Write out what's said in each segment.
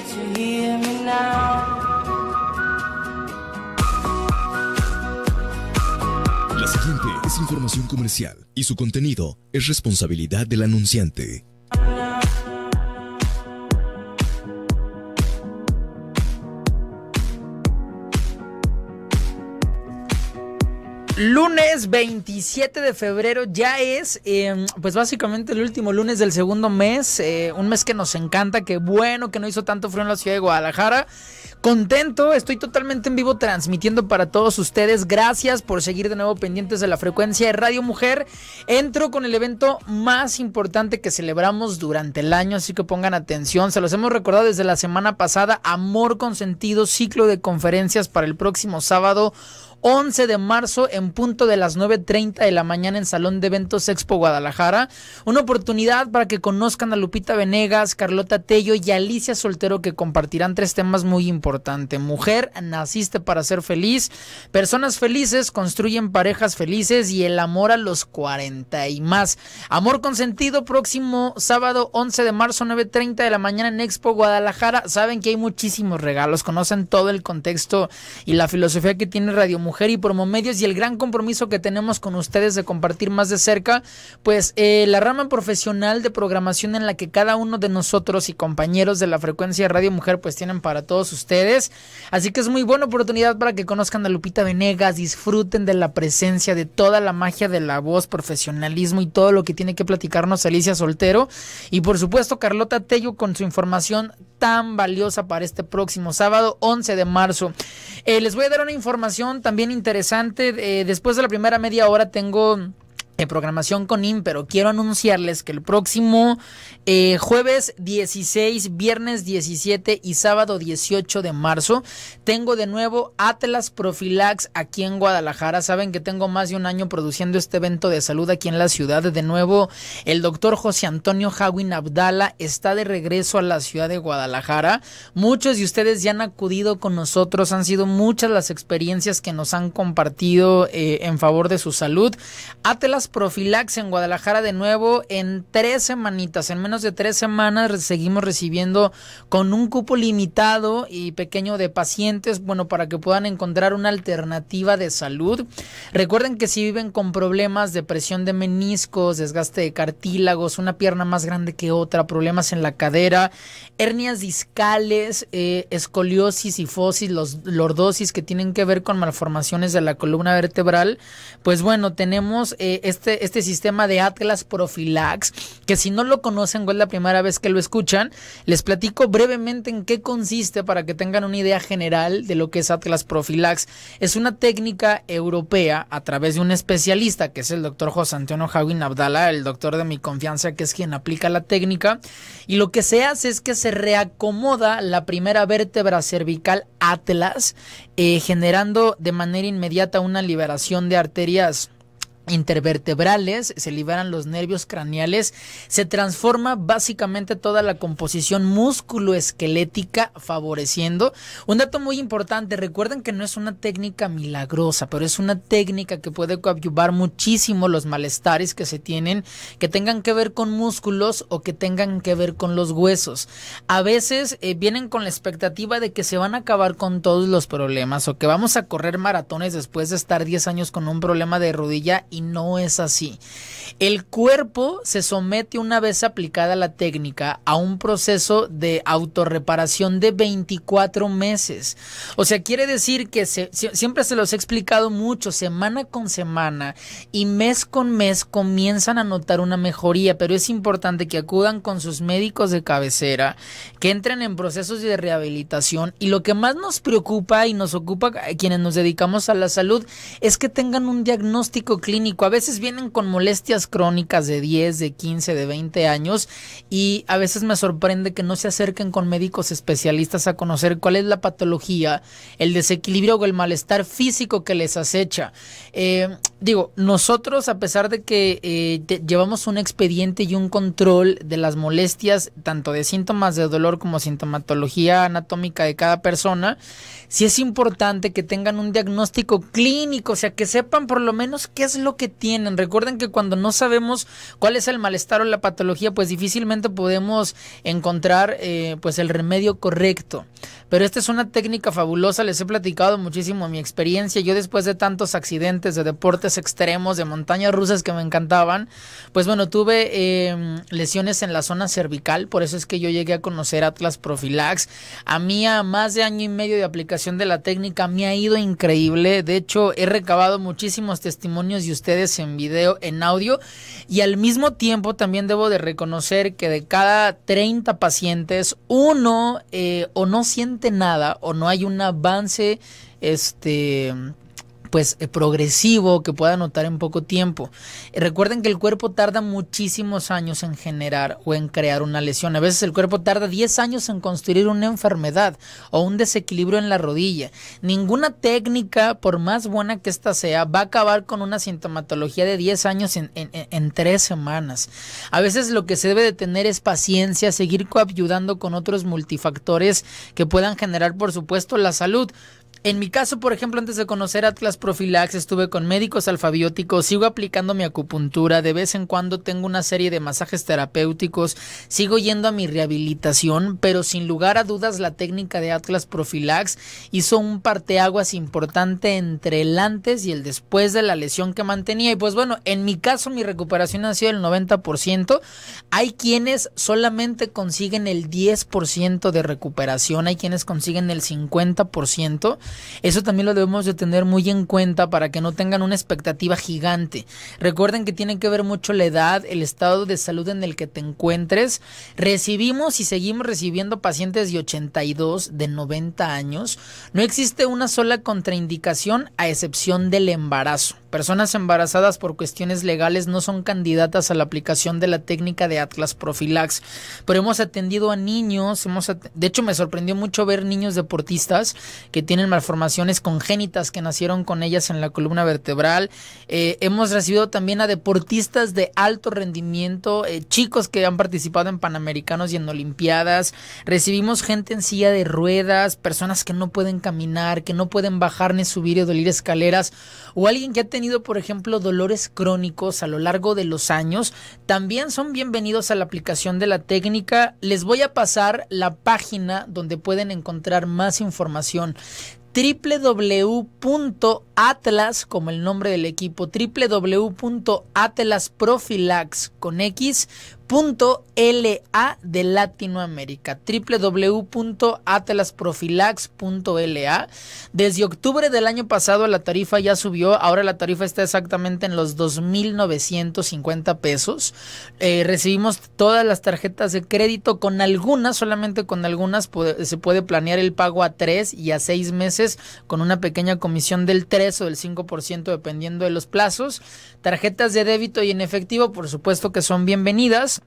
La siguiente es información comercial y su contenido es responsabilidad del anunciante. Lunes 27 de febrero ya es, em, pues básicamente el último lunes del segundo mes, eh, un mes que nos encanta, que bueno que no hizo tanto frío en la ciudad de Guadalajara. Contento, estoy totalmente en vivo transmitiendo para todos ustedes. Gracias por seguir de nuevo pendientes de la frecuencia de Radio Mujer. Entro con el evento más importante que celebramos durante el año, así que pongan atención. Se los hemos recordado desde la semana pasada, Amor Consentido, ciclo de conferencias para el próximo sábado. 11 de marzo en punto de las 9.30 de la mañana en Salón de Eventos Expo Guadalajara. Una oportunidad para que conozcan a Lupita Venegas, Carlota Tello y Alicia Soltero que compartirán tres temas muy importantes. Mujer, naciste para ser feliz. Personas felices construyen parejas felices y el amor a los 40 y más. Amor consentido próximo sábado 11 de marzo 9.30 de la mañana en Expo Guadalajara. Saben que hay muchísimos regalos, conocen todo el contexto y la filosofía que tiene Radio Mujer mujer y promomedios y el gran compromiso que tenemos con ustedes de compartir más de cerca, pues eh, la rama profesional de programación en la que cada uno de nosotros y compañeros de la frecuencia Radio Mujer pues tienen para todos ustedes. Así que es muy buena oportunidad para que conozcan a Lupita Venegas, disfruten de la presencia, de toda la magia de la voz, profesionalismo y todo lo que tiene que platicarnos Alicia Soltero. Y por supuesto Carlota Tello con su información tan valiosa para este próximo sábado 11 de marzo. Eh, les voy a dar una información también interesante. Eh, después de la primera media hora tengo programación con IN, pero quiero anunciarles que el próximo eh, jueves 16, viernes 17 y sábado 18 de marzo tengo de nuevo Atlas Profilax aquí en Guadalajara. Saben que tengo más de un año produciendo este evento de salud aquí en la ciudad. De nuevo, el doctor José Antonio Hawin Abdala está de regreso a la ciudad de Guadalajara. Muchos de ustedes ya han acudido con nosotros, han sido muchas las experiencias que nos han compartido eh, en favor de su salud. Atlas Profilax en Guadalajara de nuevo en tres semanitas. En menos de tres semanas seguimos recibiendo con un cupo limitado y pequeño de pacientes, bueno, para que puedan encontrar una alternativa de salud. Recuerden que si viven con problemas de presión de meniscos, desgaste de cartílagos, una pierna más grande que otra, problemas en la cadera, hernias discales, eh, escoliosis escoliosis, y los, lordosis que tienen que ver con malformaciones de la columna vertebral, pues bueno, tenemos eh, este, este, sistema de Atlas Profilax, que si no lo conocen o es la primera vez que lo escuchan, les platico brevemente en qué consiste para que tengan una idea general de lo que es Atlas Profilax. Es una técnica europea a través de un especialista, que es el doctor José Antonio Javín Abdala, el doctor de mi confianza, que es quien aplica la técnica. Y lo que se hace es que se reacomoda la primera vértebra cervical Atlas, eh, generando de manera inmediata una liberación de arterias intervertebrales, se liberan los nervios craneales, se transforma básicamente toda la composición músculoesquelética favoreciendo. Un dato muy importante, recuerden que no es una técnica milagrosa, pero es una técnica que puede coadyuvar muchísimo los malestares que se tienen, que tengan que ver con músculos o que tengan que ver con los huesos. A veces eh, vienen con la expectativa de que se van a acabar con todos los problemas o que vamos a correr maratones después de estar 10 años con un problema de rodilla y no es así. El cuerpo se somete una vez aplicada la técnica a un proceso de autorreparación de 24 meses. O sea, quiere decir que siempre se los he explicado mucho, semana con semana y mes con mes comienzan a notar una mejoría, pero es importante que acudan con sus médicos de cabecera, que entren en procesos de rehabilitación y lo que más nos preocupa y nos ocupa quienes nos dedicamos a la salud es que tengan un diagnóstico clínico a veces vienen con molestias crónicas de 10, de 15, de 20 años y a veces me sorprende que no se acerquen con médicos especialistas a conocer cuál es la patología, el desequilibrio o el malestar físico que les acecha. Eh, digo, nosotros a pesar de que eh, llevamos un expediente y un control de las molestias, tanto de síntomas de dolor como sintomatología anatómica de cada persona, sí es importante que tengan un diagnóstico clínico, o sea, que sepan por lo menos qué es lo que tienen. Recuerden que cuando no sabemos cuál es el malestar o la patología, pues difícilmente podemos encontrar eh, pues el remedio correcto. Pero esta es una técnica fabulosa, les he platicado muchísimo mi experiencia. Yo después de tantos accidentes de deportes extremos, de montañas rusas que me encantaban, pues bueno, tuve em, lesiones en la zona cervical, por eso es que yo llegué a conocer Atlas Profilax. A mí a más de año y medio de aplicación de la técnica me ha ido increíble. De hecho, he recabado muchísimos testimonios de ustedes en video, en audio y al mismo tiempo también debo de reconocer que de cada 30 pacientes, uno eh, o no siente nada o no hay un avance este pues eh, progresivo que pueda notar en poco tiempo. Eh, recuerden que el cuerpo tarda muchísimos años en generar o en crear una lesión. A veces el cuerpo tarda 10 años en construir una enfermedad o un desequilibrio en la rodilla. Ninguna técnica, por más buena que ésta sea, va a acabar con una sintomatología de 10 años en, en, en 3 semanas. A veces lo que se debe de tener es paciencia, seguir coayudando con otros multifactores que puedan generar, por supuesto, la salud. En mi caso, por ejemplo, antes de conocer Atlas Profilax, estuve con médicos alfabióticos, sigo aplicando mi acupuntura, de vez en cuando tengo una serie de masajes terapéuticos, sigo yendo a mi rehabilitación, pero sin lugar a dudas la técnica de Atlas Profilax hizo un parteaguas importante entre el antes y el después de la lesión que mantenía. Y pues bueno, en mi caso mi recuperación ha sido el 90%. Hay quienes solamente consiguen el 10% de recuperación, hay quienes consiguen el 50%. Eso también lo debemos de tener muy en cuenta para que no tengan una expectativa gigante. Recuerden que tiene que ver mucho la edad, el estado de salud en el que te encuentres. Recibimos y seguimos recibiendo pacientes de 82, de 90 años. No existe una sola contraindicación a excepción del embarazo. Personas embarazadas por cuestiones legales no son candidatas a la aplicación de la técnica de Atlas Profilax, pero hemos atendido a niños, hemos de hecho me sorprendió mucho ver niños deportistas que tienen malformaciones congénitas que nacieron con ellas en la columna vertebral. Eh, hemos recibido también a deportistas de alto rendimiento, eh, chicos que han participado en Panamericanos y en Olimpiadas. Recibimos gente en silla de ruedas, personas que no pueden caminar, que no pueden bajar ni subir y dolir escaleras, o alguien que ha por ejemplo, dolores crónicos a lo largo de los años, también son bienvenidos a la aplicación de la técnica. Les voy a pasar la página donde pueden encontrar más información www.atlas, como el nombre del equipo, www.atlasprofilax con X, .la de Latinoamérica, www.atlasprofilax.la. Desde octubre del año pasado la tarifa ya subió, ahora la tarifa está exactamente en los 2.950 pesos. Eh, recibimos todas las tarjetas de crédito, con algunas, solamente con algunas se puede planear el pago a tres y a seis meses con una pequeña comisión del 3 o del 5% dependiendo de los plazos. Tarjetas de débito y en efectivo, por supuesto que son bienvenidas.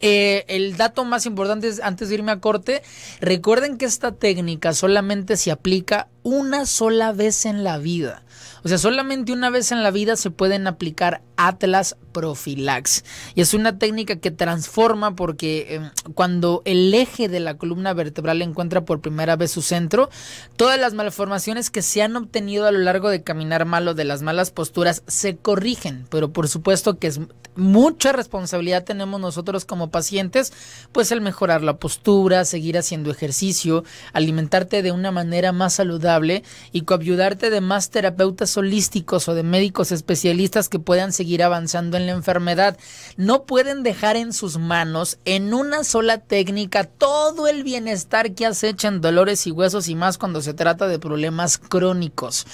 Eh, el dato más importante es, antes de irme a corte, recuerden que esta técnica solamente se aplica una sola vez en la vida. O sea, solamente una vez en la vida se pueden aplicar Atlas Profilax. Y es una técnica que transforma porque em, cuando el eje de la columna vertebral encuentra por primera vez su centro, todas las malformaciones que se han obtenido a lo largo de caminar mal o de las malas posturas se corrigen. Pero por supuesto que es mucha responsabilidad tenemos nosotros como pacientes, pues el mejorar la postura, seguir haciendo ejercicio, alimentarte de una manera más saludable y coayudarte de más terapeutas holísticos o de médicos especialistas que puedan seguir avanzando en la enfermedad. No pueden dejar en sus manos, en una sola técnica, todo el bienestar que acechan dolores y huesos y más cuando se trata de problemas crónicos.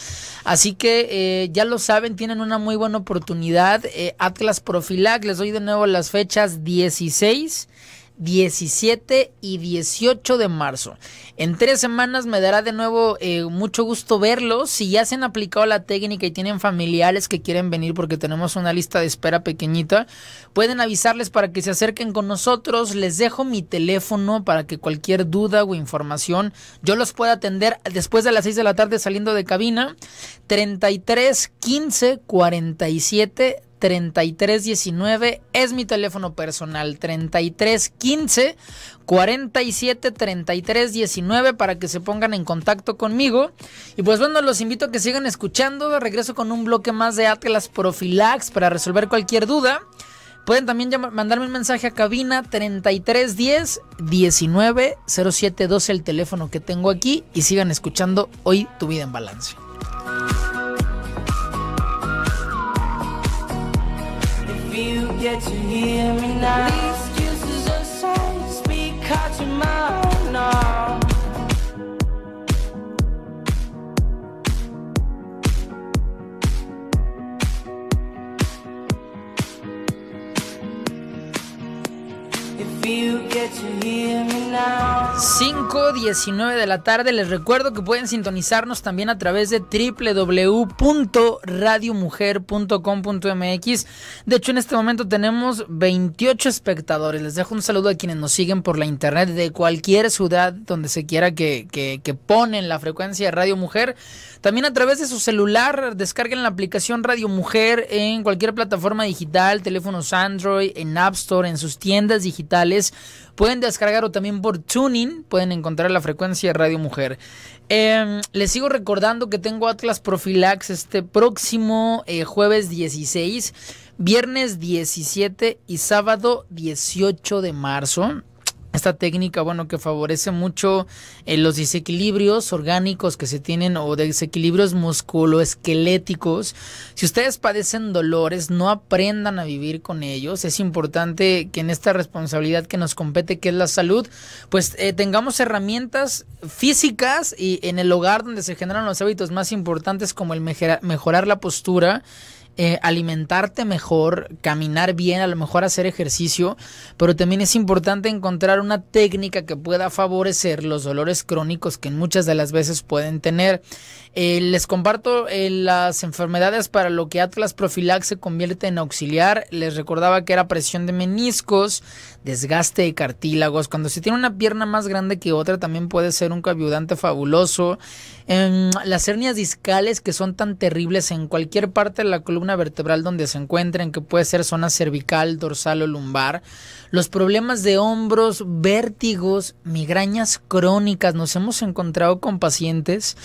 Así que eh, ya lo saben, tienen una muy buena oportunidad. Eh, Atlas Profilac, les doy de nuevo las fechas 16. 17 y 18 de marzo. En tres semanas me dará de nuevo eh, mucho gusto verlos. Si ya se han aplicado la técnica y tienen familiares que quieren venir porque tenemos una lista de espera pequeñita, pueden avisarles para que se acerquen con nosotros. Les dejo mi teléfono para que cualquier duda o información yo los pueda atender después de las 6 de la tarde saliendo de cabina. 33 15 47 3319 es mi teléfono personal 3315 47 33 19 para que se pongan en contacto conmigo y pues bueno los invito a que sigan escuchando regreso con un bloque más de Atlas Profilax para resolver cualquier duda Pueden también mandarme un mensaje a cabina 3310 190712 el teléfono que tengo aquí y sigan escuchando hoy tu vida en balance. Get to hear me now. These excuses aside, speak out your mouth now. If you get to hear me now. 5.19 de la tarde. Les recuerdo que pueden sintonizarnos también a través de www.radiomujer.com.mx. De hecho, en este momento tenemos 28 espectadores. Les dejo un saludo a quienes nos siguen por la internet de cualquier ciudad donde se quiera que, que, que ponen la frecuencia de Radio Mujer. También a través de su celular, descarguen la aplicación Radio Mujer en cualquier plataforma digital, teléfonos Android, en App Store, en sus tiendas digitales. Pueden descargar o también por Tuning pueden encontrar la frecuencia de Radio Mujer. Em, les sigo recordando que tengo Atlas Profilax este próximo eh, jueves 16, viernes 17 y sábado 18 de marzo esta técnica, bueno, que favorece mucho eh, los desequilibrios orgánicos que se tienen o desequilibrios musculoesqueléticos. Si ustedes padecen dolores, no aprendan a vivir con ellos. Es importante que en esta responsabilidad que nos compete, que es la salud, pues eh, tengamos herramientas físicas y en el hogar donde se generan los hábitos más importantes como el mejorar la postura eh, alimentarte mejor, caminar bien, a lo mejor hacer ejercicio, pero también es importante encontrar una técnica que pueda favorecer los dolores crónicos que muchas de las veces pueden tener. Eh, les comparto eh, las enfermedades para lo que Atlas Profilax se convierte en auxiliar. Les recordaba que era presión de meniscos, desgaste de cartílagos. Cuando se tiene una pierna más grande que otra, también puede ser un coayudante fabuloso. Em, las hernias discales que son tan terribles en cualquier parte de la columna vertebral donde se encuentren, que puede ser zona cervical, dorsal o lumbar, los problemas de hombros, vértigos, migrañas crónicas. Nos hemos encontrado con pacientes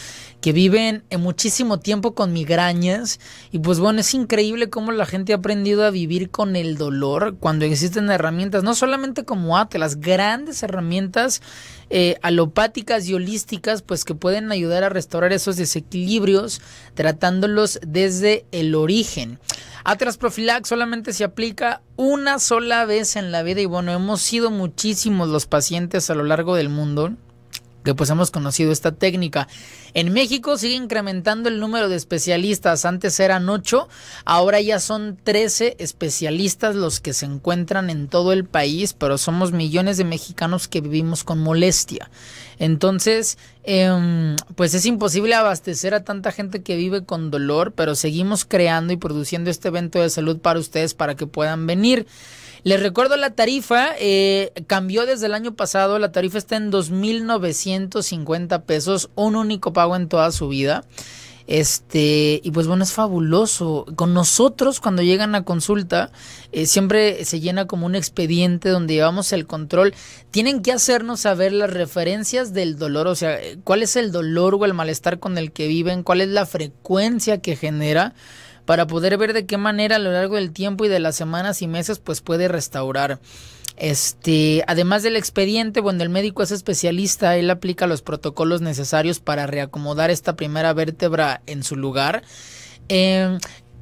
que viven eh, muchísimo tiempo con migrañas y pues bueno, es increíble cómo la gente ha aprendido a vivir con el dolor cuando existen herramientas, no solamente como ATE, las grandes herramientas eh, alopáticas y holísticas, pues que pueden ayudar a restaurar esos desequilibrios tratándolos desde el origen. Profilax solamente se aplica una sola vez en la vida y bueno, hemos sido muchísimos los pacientes a lo largo del mundo que pues hemos conocido esta técnica. En México sigue incrementando el número de especialistas, antes eran ocho, ahora ya son 13 especialistas los que se encuentran en todo el país, pero somos millones de mexicanos que vivimos con molestia. Entonces, em, pues es imposible abastecer a tanta gente que vive con dolor, pero seguimos creando y produciendo este evento de salud para ustedes para que puedan venir. Les recuerdo la tarifa, eh, cambió desde el año pasado, la tarifa está en 2.950 pesos, un único pago en toda su vida. Este, y pues bueno, es fabuloso. Con nosotros, cuando llegan a consulta, eh, siempre se llena como un expediente donde llevamos el control. Tienen que hacernos saber las referencias del dolor, o sea, eh, cuál es el dolor o el malestar con el que viven, cuál es la frecuencia que genera para poder ver de qué manera a lo largo del tiempo y de las semanas y meses pues puede restaurar. Este, además del expediente, cuando el médico es especialista, él aplica los protocolos necesarios para reacomodar esta primera vértebra en su lugar. Em,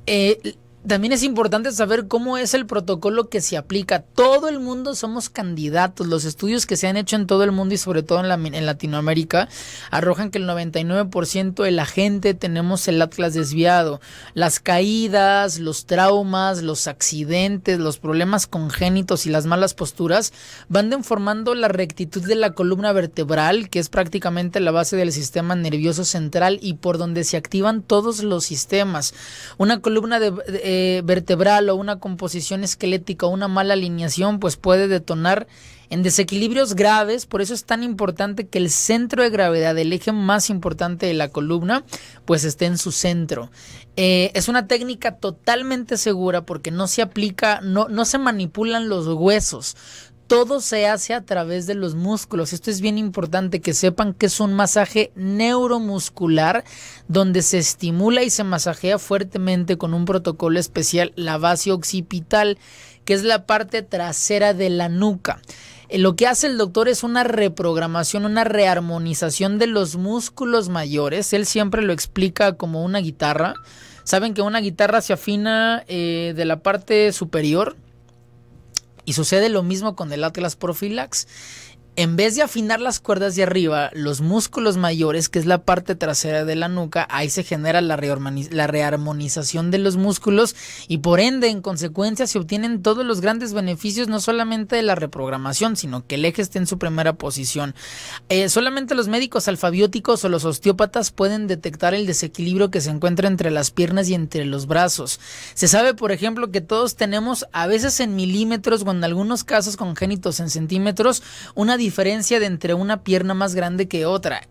eh, también es importante saber cómo es el protocolo que se aplica. Todo el mundo somos candidatos. Los estudios que se han hecho en todo el mundo y sobre todo en, la, Latinoamérica arrojan que el 99% de la gente tenemos el atlas desviado. Las caídas, los traumas, los accidentes, los problemas congénitos y las malas posturas van deformando la rectitud de la columna vertebral, que es prácticamente la base del sistema nervioso central y por donde se activan todos los sistemas. Una columna de eh, vertebral o una composición esquelética o una mala alineación, pues puede detonar en desequilibrios graves. Por eso es tan importante que el centro de gravedad, el eje más importante de la columna, pues esté en su centro. Eh, es una técnica totalmente segura porque no se aplica, no, no se manipulan los huesos, todo se hace a través de los músculos. Esto es bien importante que sepan que es un masaje neuromuscular donde se estimula y se masajea fuertemente con un protocolo especial la base occipital, que es la parte trasera de la nuca. Eh, lo que hace el doctor es una reprogramación, una rearmonización de los músculos mayores. Él siempre lo explica como una guitarra. Saben que una guitarra se afina eh, de la parte superior y sucede lo mismo con el Atlas Profilax en vez de afinar las cuerdas de arriba, los músculos mayores, que es la parte trasera de la nuca, ahí se genera la, la, rearmonización de los músculos y por ende, en consecuencia, se obtienen todos los grandes beneficios, no solamente de la reprogramación, sino que el eje esté en su primera posición. Eh, solamente los médicos alfabióticos o los osteópatas pueden detectar el desequilibrio que se encuentra entre las piernas y entre los brazos. Se sabe, por ejemplo, que todos tenemos, a veces en milímetros o en algunos casos congénitos en centímetros, una diferencia de entre una pierna más grande que otra.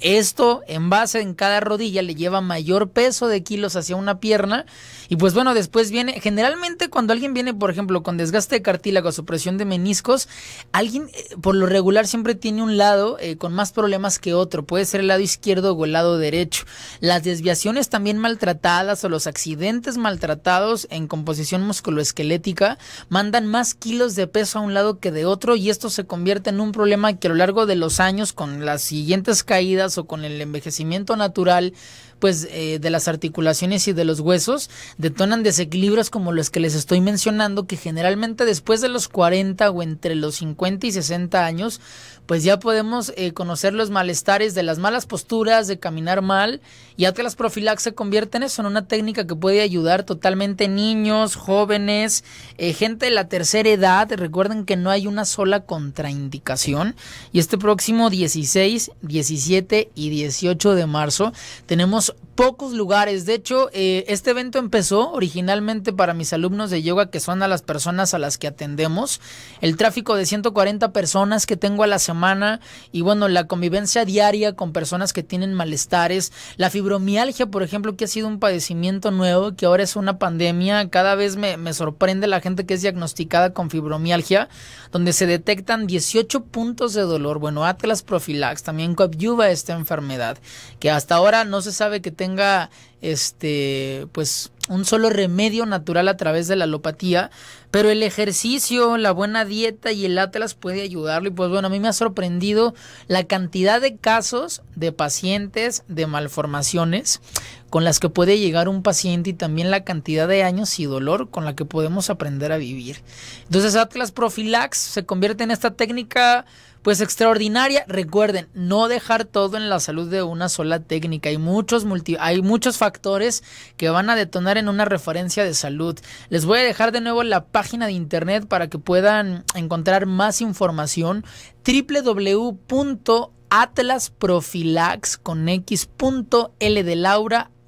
Esto en base en cada rodilla le lleva mayor peso de kilos hacia una pierna y pues bueno, después viene, generalmente cuando alguien viene, por ejemplo, con desgaste de cartílago, supresión de meniscos, alguien eh, por lo regular siempre tiene un lado eh, con más problemas que otro, puede ser el lado izquierdo o el lado derecho. Las desviaciones también maltratadas o los accidentes maltratados en composición musculoesquelética mandan más kilos de peso a un lado que de otro y esto se convierte en un problema que a lo largo de los años con las siguientes caídas, o con el envejecimiento natural, pues eh, de las articulaciones y de los huesos detonan desequilibrios como los que les estoy mencionando que generalmente después de los 40 o entre los 50 y 60 años pues ya podemos eh, conocer los malestares de las malas posturas, de caminar mal y las Profilax se convierten en eso, en una técnica que puede ayudar totalmente niños, jóvenes, eh, gente de la tercera edad, recuerden que no hay una sola contraindicación y este próximo 16, 17 y 18 de marzo tenemos pocos lugares. De hecho, eh, este evento empezó originalmente para mis alumnos de yoga, que son a las personas a las que atendemos. El tráfico de 140 personas que tengo a la semana y bueno, la convivencia diaria con personas que tienen malestares. La fibromialgia, por ejemplo, que ha sido un padecimiento nuevo, que ahora es una pandemia. Cada vez me, me sorprende la gente que es diagnosticada con fibromialgia, donde se detectan 18 puntos de dolor. Bueno, Atlas Profilax también coadyuva esta enfermedad, que hasta ahora no se sabe que tenga este pues un solo remedio natural a través de la alopatía, pero el ejercicio, la buena dieta y el Atlas puede ayudarlo. Y pues bueno, a mí me ha sorprendido la cantidad de casos de pacientes de malformaciones con las que puede llegar un paciente y también la cantidad de años y dolor con la que podemos aprender a vivir. Entonces Atlas Profilax se convierte en esta técnica pues extraordinaria. Recuerden, no dejar todo en la salud de una sola técnica. Hay muchos, hay muchos factores que van a detonar en una referencia de salud. Les voy a dejar de nuevo la página de internet para que puedan encontrar más información. www.atlasprofilax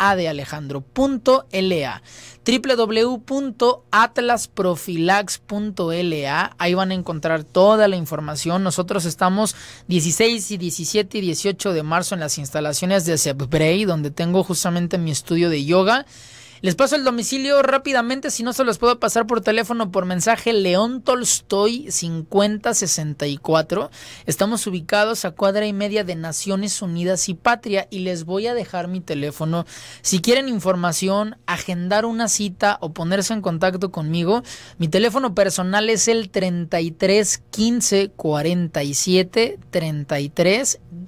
a de Alejandro.la www.atlasprofilax.la. Ahí van a encontrar toda la información. Nosotros estamos 16 y 17 y 18 de marzo en las instalaciones de Sebrey donde tengo justamente mi estudio de yoga. Les paso el domicilio rápidamente, si no se los puedo pasar por teléfono por mensaje León Tolstoy 5064. Estamos ubicados a cuadra y media de Naciones Unidas y Patria y les voy a dejar mi teléfono. Si quieren información, agendar una cita o ponerse en contacto conmigo, mi teléfono personal es el 33 15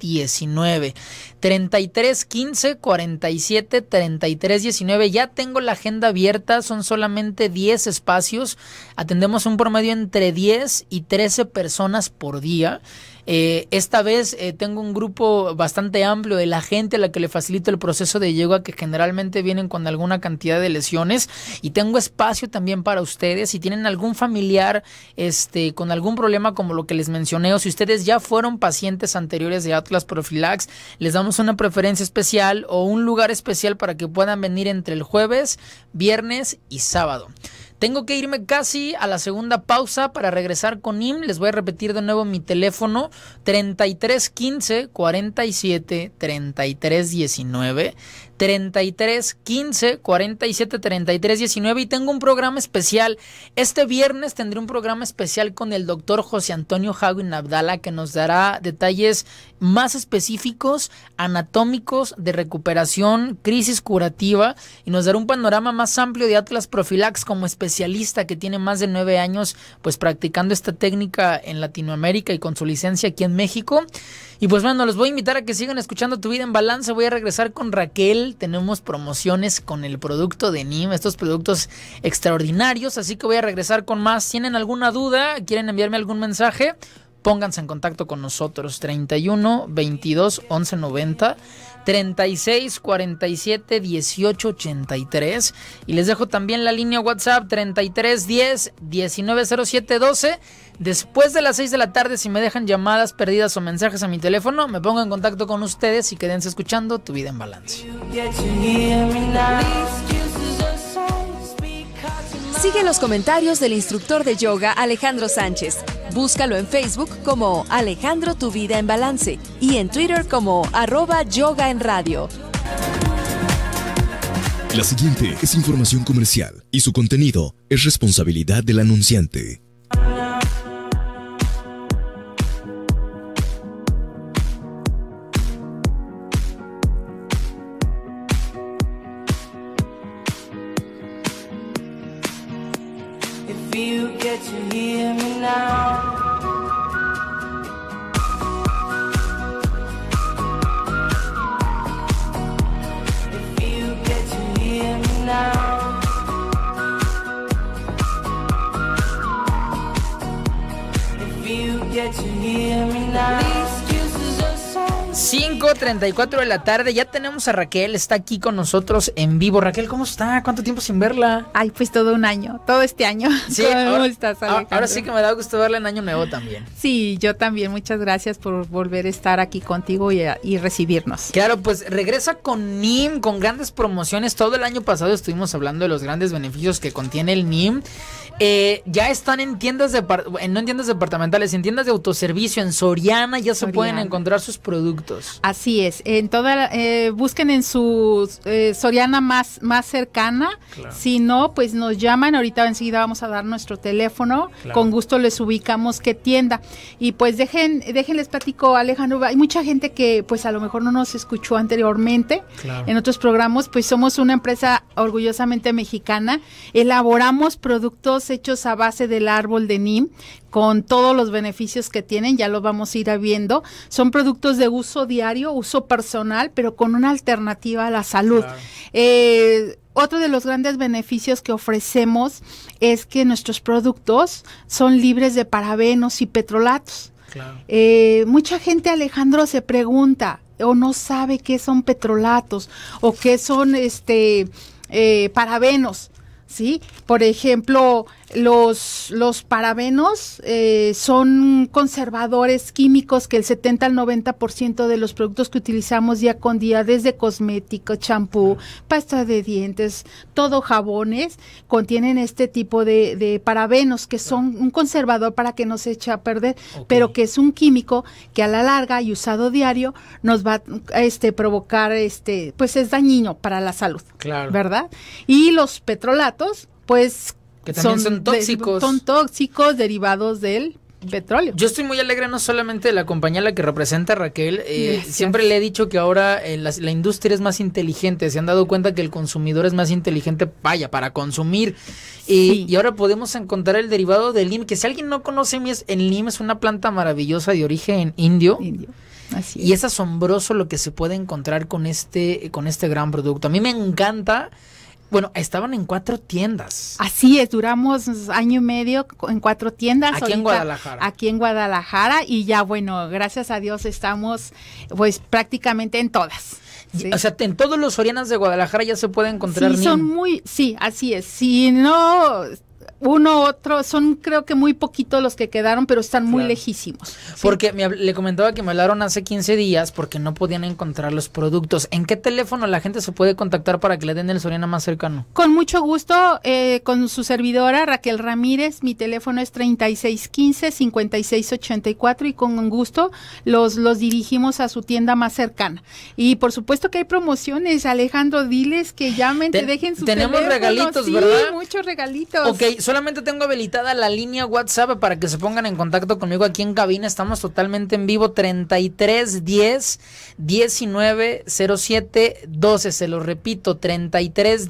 19. 33 15 47 33 19. Ya tengo la agenda abierta, son solamente 10 espacios. Atendemos un promedio entre 10 y 13 personas por día. Eh, esta vez eh, tengo un grupo bastante amplio de la gente a la que le facilito el proceso de yoga que generalmente vienen con alguna cantidad de lesiones y tengo espacio también para ustedes. Si tienen algún familiar este, con algún problema como lo que les mencioné o si ustedes ya fueron pacientes anteriores de Atlas Profilax, les damos una preferencia especial o un lugar especial para que puedan venir entre el jueves, viernes y sábado. Tengo que irme casi a la segunda pausa para regresar con IM. Les voy a repetir de nuevo mi teléfono 3315 47 diecinueve. 33 15 47 33 19 y tengo un programa especial. Este viernes tendré un programa especial con el doctor José Antonio y Abdala que nos dará detalles más específicos, anatómicos, de recuperación, crisis curativa y nos dará un panorama más amplio de Atlas Profilax como especialista que tiene más de nueve años pues practicando esta técnica en Latinoamérica y con su licencia aquí en México. Y pues bueno, los voy a invitar a que sigan escuchando Tu Vida en Balance. Voy a regresar con Raquel. Tenemos promociones con el producto de NIM, estos productos extraordinarios. Así que voy a regresar con más. ¿Tienen alguna duda? ¿Quieren enviarme algún mensaje? Pónganse en contacto con nosotros. 31 22 11 90. 36 47 18 83. Y les dejo también la línea WhatsApp 33 10 19 07 12. Después de las 6 de la tarde, si me dejan llamadas perdidas o mensajes a mi teléfono, me pongo en contacto con ustedes y quédense escuchando Tu Vida en Balance. Sigue los comentarios del instructor de yoga Alejandro Sánchez. Búscalo en Facebook como Alejandro Tu Vida en Balance y en Twitter como arroba yoga en radio. La siguiente es información comercial y su contenido es responsabilidad del anunciante. To hear me now. 5.34 de la tarde, ya tenemos a Raquel, está aquí con nosotros en vivo. Raquel, ¿cómo está? ¿Cuánto tiempo sin verla? Ay, pues todo un año, todo este año. Sí, ahora, ah, ahora, sí que me da gusto verla en Año Nuevo también. Sí, yo también, muchas gracias por volver a estar aquí contigo y, y recibirnos. Claro, pues regresa con NIM, con grandes promociones. Todo el año pasado estuvimos hablando de los grandes beneficios que contiene el NIM. Eh, ya están en tiendas no en tiendas departamentales, en tiendas de autoservicio, en Soriana ya se pueden encontrar sus productos. Así es, en toda eh, busquen en su eh, Soriana más, más cercana, si no, pues nos llaman, ahorita enseguida vamos a dar nuestro teléfono, con gusto les ubicamos qué tienda. Y pues dejen, déjenles platico Alejandro, hay mucha gente que pues a lo mejor no nos escuchó anteriormente en otros programas, pues somos una empresa orgullosamente mexicana, elaboramos productos hechos a base del árbol de NIM con todos los beneficios que tienen, ya lo vamos a ir viendo. Son productos de uso diario, uso personal, pero con una alternativa a la salud. Eh, otro de los grandes beneficios que ofrecemos es que nuestros productos son libres de parabenos y petrolatos. Eh, mucha gente, Alejandro, se pregunta o no sabe qué son petrolatos o qué son este eh, parabenos. ¿sí? Por ejemplo, los, los parabenos eh, son conservadores químicos que el 70 al 90% de los productos que utilizamos día con día, desde cosméticos, champú, pasta de dientes, todo jabones, contienen este tipo de, de parabenos que son un conservador para que no se eche a perder, pero que es un químico que a la larga y usado diario nos va a este, provocar, este, pues es dañino para la salud. Claro. ¿Verdad? Y los petrolatos, pues que también son, tóxicos. son tóxicos derivados del petróleo. Yo estoy muy alegre no solamente de la compañía a la que representa Raquel, eh, siempre le he dicho que ahora eh, la, industria es más inteligente, se han dado cuenta que el consumidor es más inteligente, vaya, para consumir. Y, ahora podemos encontrar el derivado del lim que si alguien no conoce, el lim es una planta maravillosa de origen indio. indio. Así Y es asombroso lo que se puede encontrar con este, con este gran producto. A mí me encanta bueno, estaban en cuatro tiendas. Así es, duramos año y medio en cuatro tiendas. Aquí en Guadalajara. Aquí en Guadalajara y ya bueno, gracias a Dios estamos pues prácticamente en todas. O sea, en todos los Sorianas de Guadalajara ya se puede encontrar. Sí, son muy, sí, así es. Si no uno otro, son creo que muy poquitos los que quedaron, pero están muy lejísimos. Porque me, le comentaba que me hablaron hace 15 días porque no podían encontrar los productos. ¿En qué teléfono la gente se puede contactar para que le den el Soriana más cercano? Con mucho gusto, eh, con su servidora Raquel Ramírez, mi teléfono es 3615-5684 y con gusto los, los dirigimos a su tienda más cercana. Y por supuesto que hay promociones, Alejandro, diles que llamen, te, dejen sus Tenemos regalitos, regalitos, sí, ¿verdad? muchos regalitos. Ok, son solamente tengo habilitada la línea WhatsApp para que se pongan en contacto conmigo aquí en cabina. Estamos totalmente en vivo 3310 10 19 07 12. Se lo repito, 3310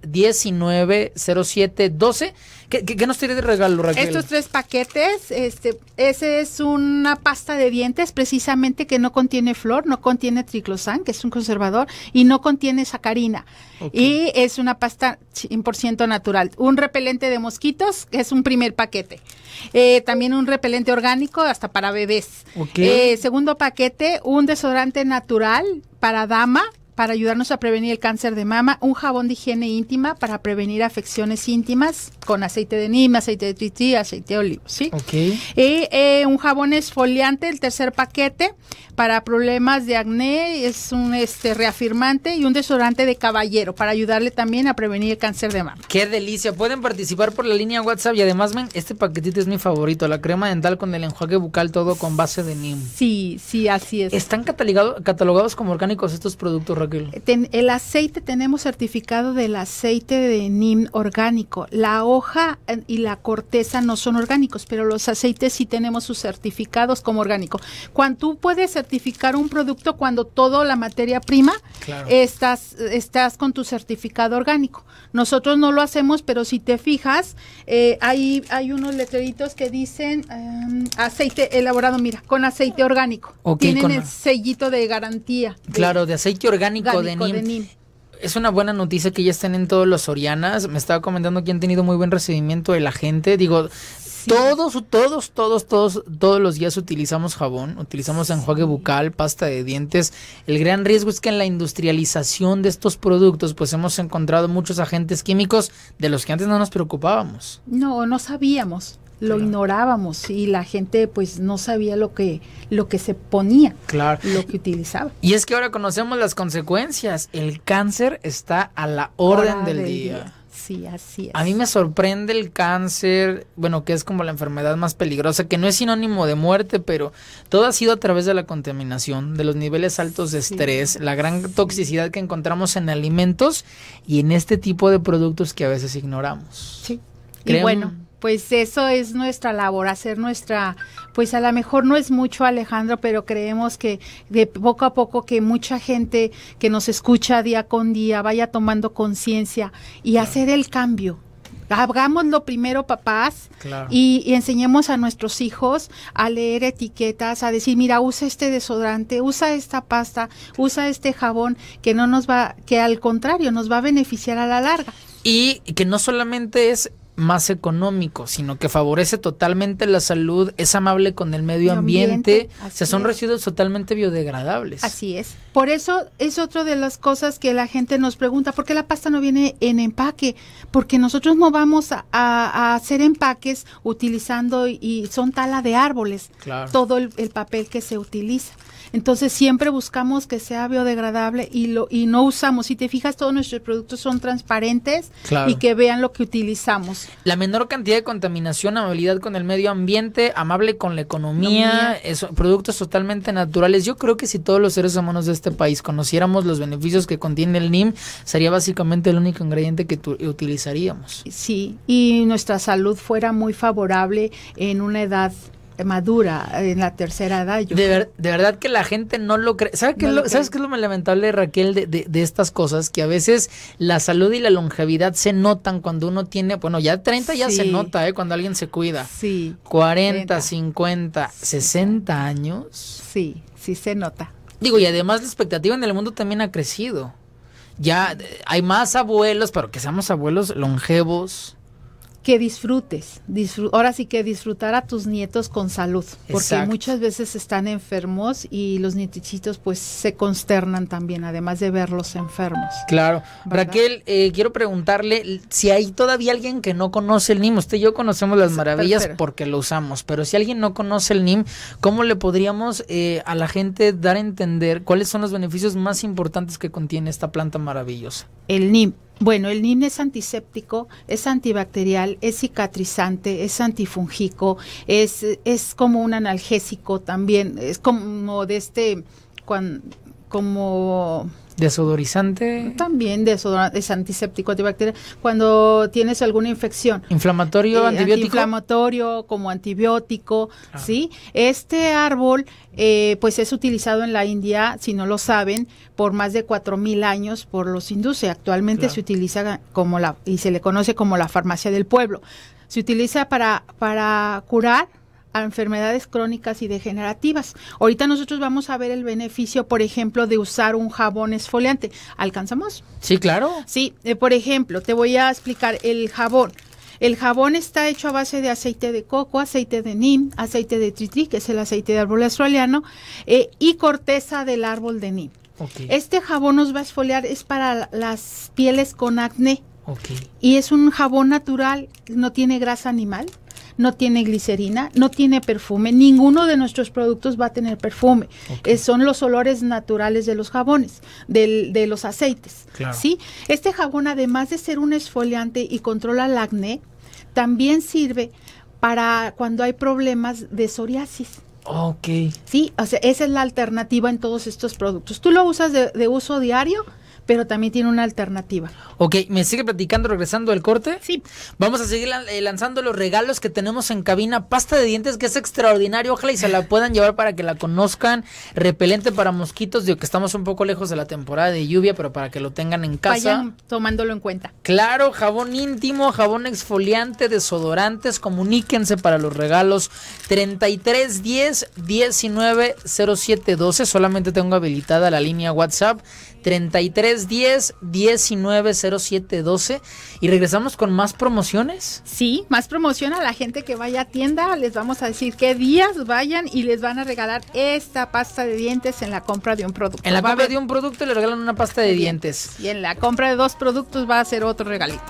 10 19 07 12 ¿Qué, nos tiene de regalo, Raquel? Estos tres paquetes, este, ese es una pasta de dientes precisamente que no contiene flor, no contiene triclosan, que es un conservador, y no contiene sacarina. Y es una pasta 100% natural. Un repelente de mosquitos, que es un primer paquete. Eh, también un repelente orgánico, hasta para bebés. Eh, segundo paquete, un desodorante natural para dama para ayudarnos a prevenir el cáncer de mama, un jabón de higiene íntima para prevenir afecciones íntimas con aceite de nim, aceite de trití, aceite de olivo, ¿sí? Ok. Y eh, un jabón esfoliante, el tercer paquete, para problemas de acné, es un este reafirmante y un desodorante de caballero para ayudarle también a prevenir el cáncer de mama. ¡Qué delicia! Pueden participar por la línea WhatsApp y además, men, este paquetito es mi favorito, la crema dental con el enjuague bucal todo con base de NIM. Sí, sí, así es. ¿Están catalogados como orgánicos estos productos, eh, el aceite, tenemos certificado del aceite de NIM orgánico. La hoja eh, y la corteza no son orgánicos, pero los aceites sí tenemos sus certificados como orgánico. Cuando tú puedes certificar un producto cuando toda la materia prima estás, con tu certificado orgánico. Nosotros no lo hacemos, pero si te fijas, eh, hay, unos letreritos que dicen em, aceite elaborado, mira, con aceite orgánico. Tienen el sellito de garantía. Claro, de aceite orgánico es una buena noticia que ya estén en todos los orianas Me estaba comentando que han tenido muy buen recibimiento de la gente. Digo, todos, todos, todos, todos, todos los días utilizamos jabón, utilizamos enjuague bucal, pasta de dientes. El gran riesgo es que en la industrialización de estos productos, pues hemos encontrado muchos agentes químicos de los que antes no nos preocupábamos. No, no sabíamos lo ignorábamos y la gente pues no sabía lo que lo que se ponía, claro. lo que utilizaba. Y es que ahora conocemos las consecuencias. El cáncer está a la orden del, día. Sí, así es. A mí me sorprende el cáncer, bueno, que es como la enfermedad más peligrosa, que no es sinónimo de muerte, pero todo ha sido a través de la contaminación, de los niveles altos de estrés, la gran toxicidad que encontramos en alimentos y en este tipo de productos que a veces ignoramos. Sí. y bueno, pues eso es nuestra labor, hacer nuestra, pues a lo mejor no es mucho Alejandro, pero creemos que de poco a poco que mucha gente que nos escucha día con día vaya tomando conciencia y hacer el cambio. Hagámoslo primero, papás, y, enseñemos a nuestros hijos a leer etiquetas, a decir, mira, usa este desodorante, usa esta pasta, usa este jabón, que no nos va, que al contrario, nos va a beneficiar a la larga. Y que no solamente es más económico, sino que favorece totalmente la salud, es amable con el medio ambiente, se son residuos totalmente biodegradables. Así es. Por eso es otra de las cosas que la gente nos pregunta, ¿por qué la pasta no viene en empaque? Porque nosotros no vamos a, hacer empaques utilizando y son tala de árboles, todo el papel que se utiliza. Entonces siempre buscamos que sea biodegradable y lo y no usamos. Si te fijas, todos nuestros productos son transparentes y que vean lo que utilizamos. La menor cantidad de contaminación, amabilidad con el medio ambiente, amable con la economía, productos totalmente naturales. Yo creo que si todos los seres humanos de este país conociéramos los beneficios que contiene el NIM, sería básicamente el único ingrediente que utilizaríamos. Sí, y nuestra salud fuera muy favorable en una edad madura en la tercera edad. de, verdad que la gente no lo cree. ¿Sabes qué es lo más lamentable, Raquel, de, de, estas cosas? Que a veces la salud y la longevidad se notan cuando uno tiene, bueno, ya 30 ya se nota, ¿eh? Cuando alguien se cuida. Sí. 40, 50, 60 años. Sí, sí se nota. Digo, y además la expectativa en el mundo también ha crecido. Ya eh, hay más abuelos, pero que seamos abuelos longevos que disfrutes, ahora sí que disfrutar a tus nietos con salud, porque muchas veces están enfermos y los nietichitos pues se consternan también, además de verlos enfermos. Claro. Raquel, eh, quiero preguntarle si hay todavía alguien que no conoce el NIM. Usted y yo conocemos las maravillas porque lo usamos, pero si alguien no conoce el NIM, ¿cómo le podríamos eh, a la gente dar a entender cuáles son los beneficios más importantes que contiene esta planta maravillosa? El NIM bueno, el NIM es antiséptico, es antibacterial, es cicatrizante, es antifúngico, es, es como un analgésico también, es como de este, como ¿Desodorizante? También desodorante, es antiséptico, antibacterial. Cuando tienes alguna infección. ¿Inflamatorio, eh, antibiótico? Inflamatorio, como antibiótico, ah. ¿sí? Este árbol, eh, pues es utilizado en la India, si no lo saben, por más de 4.000 años por los hindúes. Actualmente se utiliza como la, y se le conoce como la farmacia del pueblo. Se utiliza para, para curar enfermedades crónicas y degenerativas. Ahorita nosotros vamos a ver el beneficio, por ejemplo, de usar un jabón esfoliante. ¿Alcanzamos? Sí, claro. Sí, eh, por ejemplo, te voy a explicar el jabón. El jabón está hecho a base de aceite de coco, aceite de nim, aceite de tritri, que es el aceite de árbol australiano, eh, y corteza del árbol de nim. Este jabón nos va a esfoliar, es para las pieles con acné. Y es un jabón natural, no tiene grasa animal, no tiene glicerina, no tiene perfume, ninguno de nuestros productos va a tener perfume. son los olores naturales de los jabones, del, de los aceites. ¿sí? Este jabón, además de ser un esfoliante y controla el acné, también sirve para cuando hay problemas de psoriasis. Ok. Sí, o sea, esa es la alternativa en todos estos productos. Tú lo usas de, de uso diario pero también tiene una alternativa. Ok, ¿me sigue platicando regresando al corte? Sí. Vamos a seguir eh, lanzando los regalos que tenemos en cabina. Pasta de dientes que es extraordinario, ojalá y se la puedan llevar para que la conozcan. Repelente para mosquitos, digo que estamos un poco lejos de la temporada de lluvia, pero para que lo tengan en casa. Vayan tomándolo en cuenta. Claro, jabón íntimo, jabón exfoliante, desodorantes, comuníquense para los regalos 3310 190712. Solamente tengo habilitada la línea WhatsApp 33 10 19 07 12 y regresamos con más promociones. Sí, más promoción a la gente que vaya a tienda, les vamos a decir qué días vayan y les van a regalar esta pasta de dientes en la compra de un producto. En la compra de un producto le regalan una pasta de dientes. Y en la compra de dos productos va a ser otro regalito.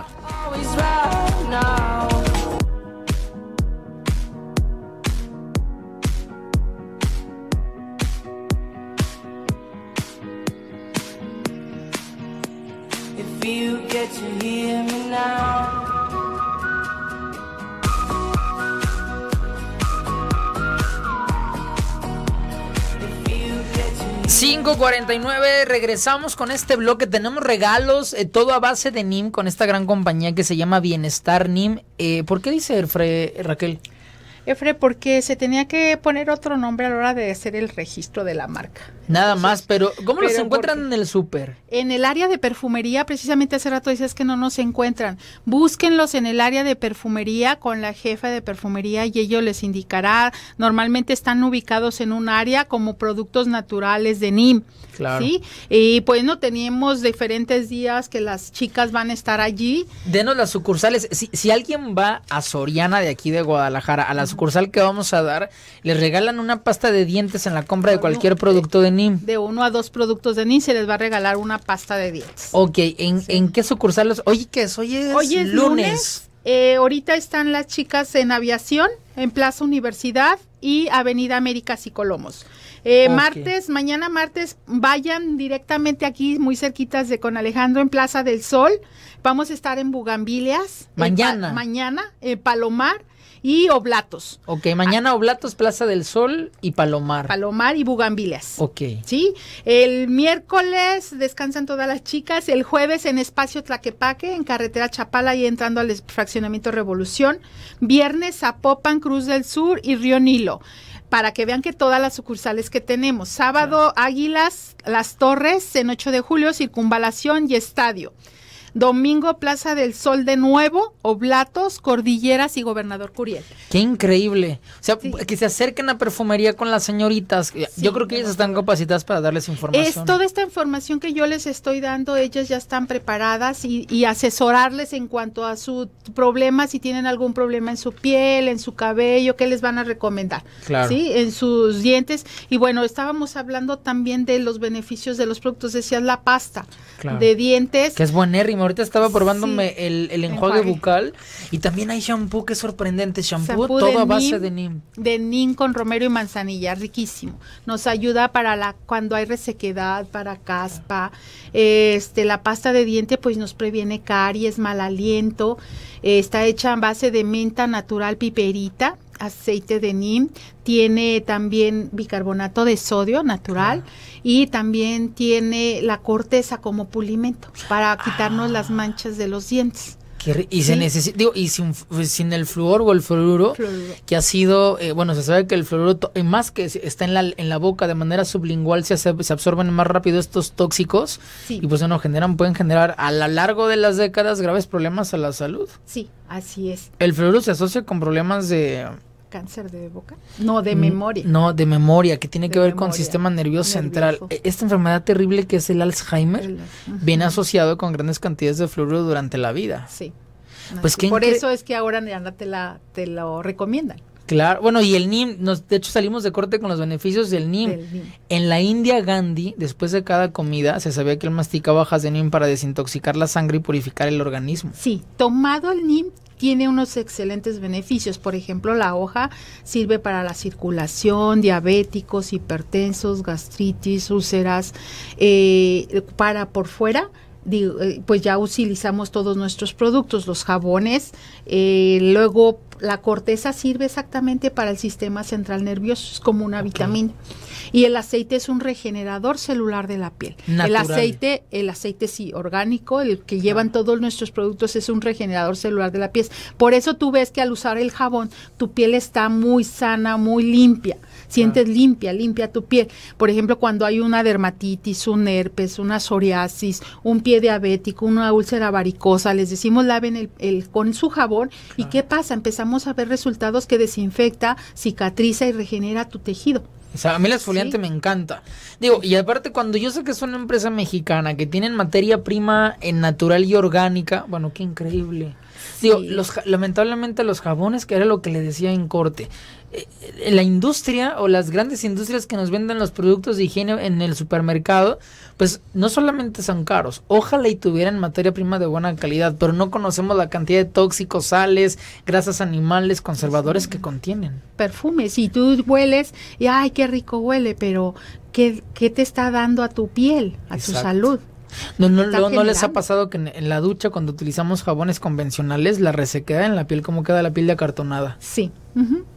49, regresamos con este bloque. Tenemos regalos, eh, todo a base de NIM con esta gran compañía que se llama Bienestar NIM. Eh, ¿Por qué dice Raquel? Efre, porque se tenía que poner otro nombre a la hora de hacer el registro de la marca. Nada más, pero ¿cómo los encuentran en el súper? En el área de perfumería, precisamente hace rato dices que no nos encuentran. Búsquenlos en el área de perfumería con la jefa de perfumería y ello les indicará. Normalmente están ubicados en un área como productos naturales de NIM. Claro. Y pues no tenemos diferentes días que las chicas van a estar allí. Denos las sucursales. Si, si alguien va a Soriana de aquí de Guadalajara, a las sucursal que vamos a dar, les regalan una pasta de dientes en la compra de cualquier producto de NIM. De uno a dos productos de NIM se les va a regalar una pasta de dientes. Ok, ¿en, qué ¿en qué sucursales? Oye, ¿qué es? Hoy es, lunes. Eh, ahorita están las chicas en aviación, en Plaza Universidad y Avenida Américas y Colomos. Eh, martes, mañana martes, vayan directamente aquí, muy cerquitas de con Alejandro, en Plaza del Sol. Vamos a estar en Bugambilias. Mañana. mañana, en Palomar y Oblatos. Ok, mañana Oblatos, Plaza del Sol y Palomar. Palomar y Bugambilias. Ok. Sí, el miércoles descansan todas las chicas, el jueves en Espacio Tlaquepaque, en Carretera Chapala y entrando al fraccionamiento Revolución, viernes a Popan, Cruz del Sur y Río Nilo para que vean que todas las sucursales que tenemos. Sábado, Águilas, Las Torres, en 8 de julio, Circunvalación y Estadio. Domingo, Plaza del Sol de nuevo, Oblatos, Cordilleras y Gobernador Curiel. Qué increíble. O sea, que se acerquen a perfumería con las señoritas. yo creo que ellas están capacitadas para darles información. Es toda esta información que yo les estoy dando, ellas ya están preparadas y, asesorarles en cuanto a su problema, si tienen algún problema en su piel, en su cabello, qué les van a recomendar. Claro. Sí, en sus dientes. Y bueno, estábamos hablando también de los beneficios de los productos, decías la pasta de dientes. Que es buenérrimo ahorita estaba probándome el, el enjuague, bucal y también hay shampoo que sorprendente, shampoo, todo a base de NIM. De NIM con romero y manzanilla, riquísimo. Nos ayuda para la cuando hay resequedad, para caspa, este la pasta de diente pues nos previene caries, mal aliento. Eh, está hecha en base de menta natural piperita aceite de nim, tiene también bicarbonato de sodio natural y también tiene la corteza como pulimento para quitarnos las ah. manchas de los dientes. y se necesita, y sin, pues, el fluor o el fluoruro, que ha sido, eh, bueno, se sabe que el fluoruro, eh, más que está en la, en la boca de manera sublingual, se, absorben más rápido estos tóxicos y pues bueno, generan, pueden generar a lo largo de las décadas graves problemas a la salud. Sí, así es. El fluoruro se asocia con problemas de cáncer de boca? No, de mm, memoria. No, de memoria, que tiene que ver con con sistema nervioso, central. E, esta enfermedad terrible que es el Alzheimer, viene asociado con grandes cantidades de flúor durante la vida. Sí. Pues Por eso es que ahora te, la, te lo recomiendan. Claro, bueno, y el NIM, nos, de hecho salimos de corte con los beneficios del NIM. En la India, Gandhi, después de cada comida, se sabía que él masticaba hojas de NIM para desintoxicar la sangre y purificar el organismo. Sí, tomado el NIM tiene unos excelentes beneficios. Por ejemplo, la hoja sirve para la circulación, diabéticos, hipertensos, gastritis, úlceras, eh, para por fuera. Eh, pues ya utilizamos todos nuestros productos, los jabones, eh, luego la corteza sirve exactamente para el sistema central nervioso, es como una vitamina. Y el aceite es un regenerador celular de la piel. El aceite, el aceite sí, orgánico, el que llevan todos nuestros productos es un regenerador celular de la piel. Por eso tú ves que al usar el jabón, tu piel está muy sana, muy limpia sientes limpia, limpia tu piel. Por ejemplo, cuando hay una dermatitis, un herpes, una psoriasis, un pie diabético, una úlcera varicosa, les decimos laven el, con su jabón y ¿qué pasa? Empezamos a ver resultados que desinfecta, cicatriza y regenera tu tejido. O sea, a mí la exfoliante me encanta. Digo, y aparte cuando yo sé que es una empresa mexicana que tienen materia prima en natural y orgánica, bueno, qué increíble. Digo, los, lamentablemente los jabones, que era lo que le decía en corte, eh, la industria o las grandes industrias que nos venden los productos de higiene en el supermercado, pues no solamente son caros, ojalá y tuvieran materia prima de buena calidad, pero no conocemos la cantidad de tóxicos, sales, grasas animales, conservadores que contienen. Perfumes, si tú hueles y, ay, qué rico huele, pero ¿qué, te está dando a tu piel, a tu salud? No, no, les ha pasado que en, la ducha cuando utilizamos jabones convencionales la resequeda en la piel, como queda la piel de acartonada? Sí.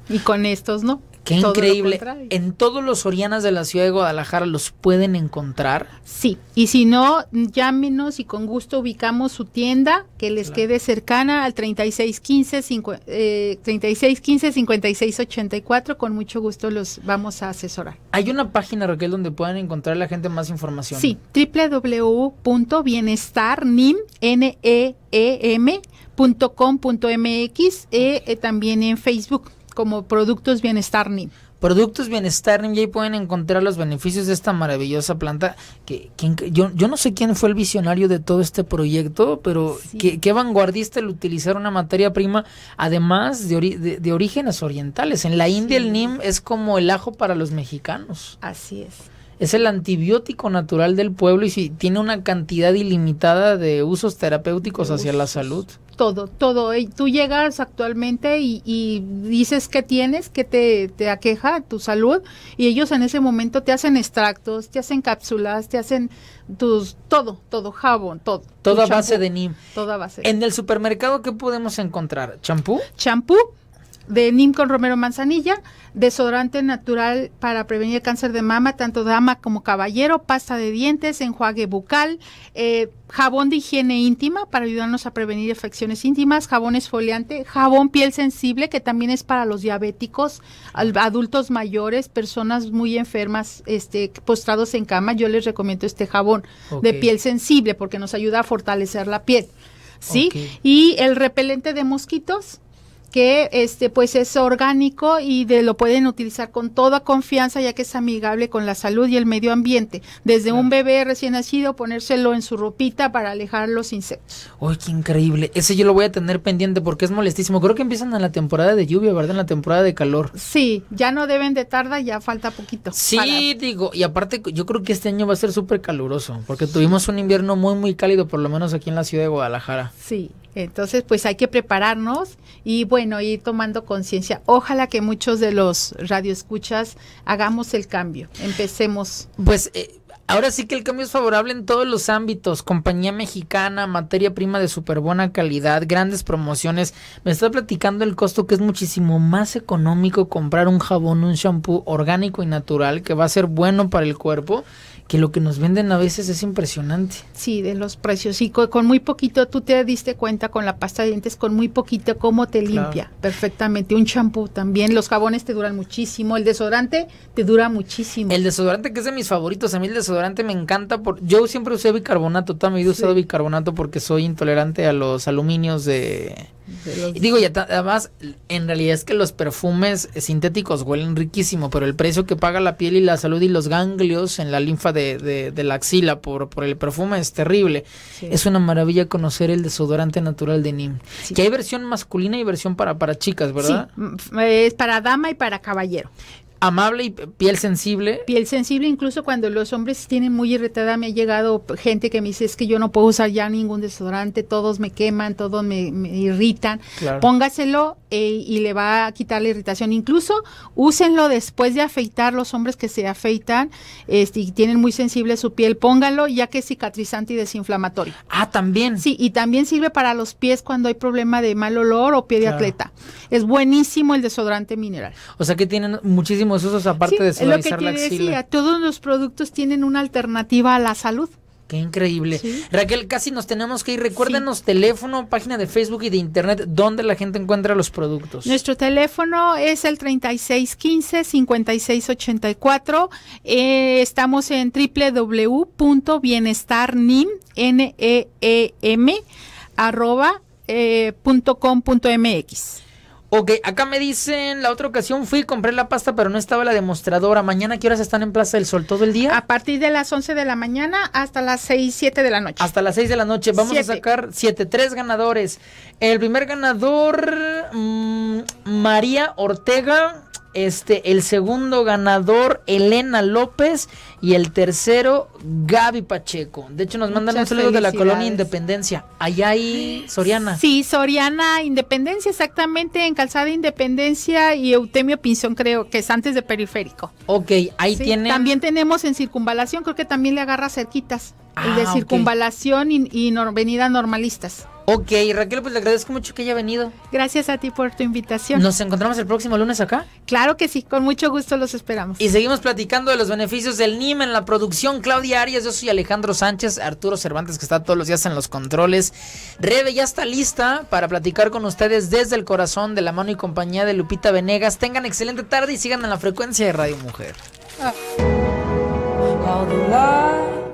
Y con estos no. Qué increíble. En todos los orianas de la ciudad de Guadalajara los pueden encontrar. Sí, y si no, llámenos y con gusto ubicamos su tienda que les quede cercana al 3615 eh, 5684. Con mucho gusto los vamos a asesorar. Hay una página, Raquel, donde pueden encontrar la gente más información. Sí, www.bienestarnim.com.mx -E, e eh, eh, también en Facebook como Productos Bienestar NIM. Productos Bienestar NIM, y ahí pueden encontrar los beneficios de esta maravillosa planta. Que, yo, no sé quién fue el visionario de todo este proyecto, pero qué, vanguardista el utilizar una materia prima, además de, orígenes orientales. En la India el NIM es como el ajo para los mexicanos. Así es es el antibiótico natural del pueblo y si tiene una cantidad ilimitada de usos terapéuticos hacia la salud. Todo, todo. Y tú llegas actualmente y, dices que tienes, que te, te, aqueja tu salud y ellos en ese momento te hacen extractos, te hacen cápsulas, te hacen tus todo, todo, jabón, todo. Toda base de NIM. Toda base. En el supermercado, ¿qué podemos encontrar? ¿Champú? Champú, de NIM con Romero Manzanilla, desodorante natural para prevenir cáncer de mama, tanto dama como caballero, pasta de dientes, enjuague bucal, eh, jabón de higiene íntima para ayudarnos a prevenir infecciones íntimas, jabón esfoliante, jabón piel sensible que también es para los diabéticos, adultos mayores, personas muy enfermas, este, postrados en cama. Yo les recomiendo este jabón de piel sensible porque nos ayuda a fortalecer la piel. ¿Sí? Y el repelente de mosquitos, que este pues es orgánico y de lo pueden utilizar con toda confianza ya que es amigable con la salud y el medio ambiente. Desde un bebé recién nacido ponérselo en su ropita para alejar los insectos. Uy, qué increíble. Ese yo lo voy a tener pendiente porque es molestísimo. Creo que empiezan en la temporada de lluvia, ¿verdad? En la temporada de calor. Sí, ya no deben de tarda, ya falta poquito. Sí, digo, y aparte yo creo que este año va a ser súper caluroso porque tuvimos un invierno muy muy cálido por lo menos aquí en la ciudad de Guadalajara. Sí. Entonces, pues hay que prepararnos y bueno, ir tomando conciencia. Ojalá que muchos de los radioescuchas hagamos el cambio. Empecemos. Pues eh, ahora sí que el cambio es favorable en todos los ámbitos. Compañía mexicana, materia prima de súper buena calidad, grandes promociones. Me está platicando el costo que es muchísimo más económico comprar un jabón, un shampoo orgánico y natural que va a ser bueno para el cuerpo que lo que nos venden a veces es impresionante. Sí, de los precios. Y con, muy poquito, tú te diste cuenta con la pasta de dientes, con muy poquito, cómo te limpia perfectamente. Un champú también, los jabones te duran muchísimo, el desodorante te dura muchísimo. El desodorante que es de mis favoritos, a mí el desodorante me encanta. Por, yo siempre usé bicarbonato, también he usado bicarbonato porque soy intolerante a los aluminios de Digo, y además, en realidad es que los perfumes sintéticos huelen riquísimo, pero el precio que paga la piel y la salud y los ganglios en la linfa de, de, la axila por, por el perfume es terrible. Es una maravilla conocer el desodorante natural de NIM. Que hay versión masculina y versión para, para chicas, ¿verdad? es para dama y para caballero amable y piel sensible. Piel sensible, incluso cuando los hombres tienen muy irritada, me ha llegado gente que me dice, es que yo no puedo usar ya ningún desodorante, todos me queman, todos me, irritan. Póngaselo eh, y le va a quitar la irritación. Incluso úsenlo después de afeitar, los hombres que se afeitan este, y tienen muy sensible su piel, póngalo ya que es cicatrizante y desinflamatorio. Ah, también. Sí, y también sirve para los pies cuando hay problema de mal olor o pie de atleta. Es buenísimo el desodorante mineral. O sea que tienen muchísimo esos aparte de la todos los productos tienen una alternativa a la salud. Qué increíble. Raquel, casi nos tenemos que ir. recuérdenos teléfono, página de Facebook y de Internet, donde la gente encuentra los productos. Nuestro teléfono es el 3615-5684. Eh, estamos en www.bienestarnim, Ok, acá me dicen, la otra ocasión fui y compré la pasta, pero no estaba la demostradora. ¿Mañana qué horas están en Plaza del Sol? ¿Todo el día? A partir de las 11 de la mañana hasta las 6, 7 de la noche. Hasta las 6 de la noche. Vamos a sacar siete, tres ganadores. El primer ganador, mm, María Ortega este, el segundo ganador, Elena López. Y el tercero, Gaby Pacheco. De hecho, nos mandan un saludo de la colonia Independencia. Allá hay Soriana. Sí, Soriana Independencia, exactamente, en Calzada Independencia y Eutemio Pinzón, creo que es antes de Periférico. Ok, ahí tiene. También tenemos en Circunvalación, creo que también le agarra cerquitas. el de ah, Circunvalación y, y Avenida Normalistas. Ok, Raquel, pues le agradezco mucho que haya venido. Gracias a ti por tu invitación. ¿Nos encontramos el próximo lunes acá? Claro que sí, con mucho gusto los esperamos. Y seguimos platicando de los beneficios del NIM en la producción. Claudia Arias, yo soy Alejandro Sánchez, Arturo Cervantes, que está todos los días en los controles. Rebe ya está lista para platicar con ustedes desde el corazón de la mano y compañía de Lupita Venegas. Tengan excelente tarde y sigan en la frecuencia de Radio Mujer. Ah.